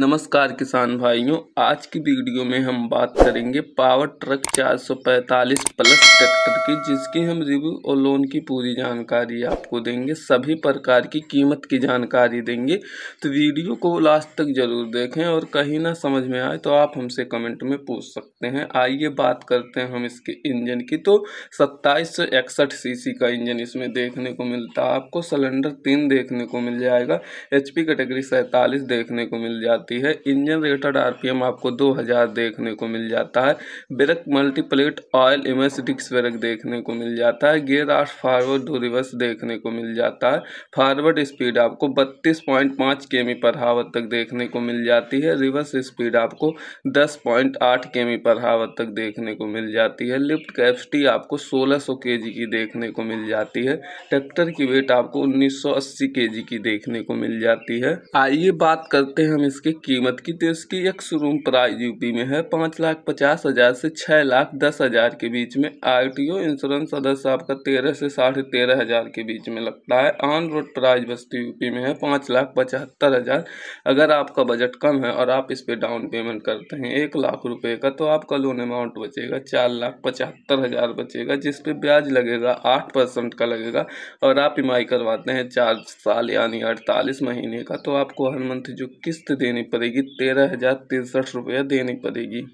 नमस्कार किसान भाइयों आज की वीडियो में हम बात करेंगे पावर ट्रक 445 प्लस ट्रैक्टर की जिसकी हम रिव्यू और लोन की पूरी जानकारी आपको देंगे सभी प्रकार की कीमत की जानकारी देंगे तो वीडियो को लास्ट तक जरूर देखें और कहीं ना समझ में आए तो आप हमसे कमेंट में पूछ सकते हैं आइए बात करते हैं हम इसके इंजन की तो सत्ताईस सौ इकसठ सी का इंजन इसमें देखने को मिलता है आपको सिलेंडर तीन देखने को मिल जाएगा एच कैटेगरी सैंतालीस देखने को मिल जाता आती है इंजन रेटेड आरपीएम आपको 2000 देखने को मिल जाता है brake multiplate oil immersed डिक्स ब्रेक देखने को मिल जाता है गियर आर्ट फारवर्ड दो रिवर्स देखने को मिल जाता है फारवर्ड स्पीड आपको बत्तीस पॉइंट पाँच के मी पर हावत तक देखने को मिल जाती है रिवर्स स्पीड आपको दस पॉइंट आठ के मी पर हावत तक देखने को मिल जाती है लिफ्ट कैपेसिटी आपको सोलह सौ के जी की देखने को मिल जाती है ट्रैक्टर की वेट आपको उन्नीस सौ अस्सी के जी की देखने को मिल जाती है आइए बात करते हैं हम इसके कीमत की तो इसकी एक शोरूम प्राइस यूपी में है पाँच लाख पचास हज़ार से छः लाख दस हज़ार के बीच में आरटीओ इंश्योरेंस सदस्य आपका तेरह से साढ़े तेरह हज़ार के बीच में लगता है on road price Basti UP में है पाँच लाख पचहत्तर हज़ार अगर आपका बजट कम है और आप इस पर पे डाउन पेमेंट करते हैं एक लाख रुपये का तो आपका लोन अमाउंट बचेगा चार लाख पचहत्तर हज़ार बचेगा जिस पर ब्याज लगेगा आठ परसेंट का लगेगा और आप ई e करवाते हैं चार साल यानी अड़तालीस महीने का तो आपको हर मंथ जो किस्त देनी पड़ेगी तेरह हजार तिरसठ रुपया देनी पड़ेगी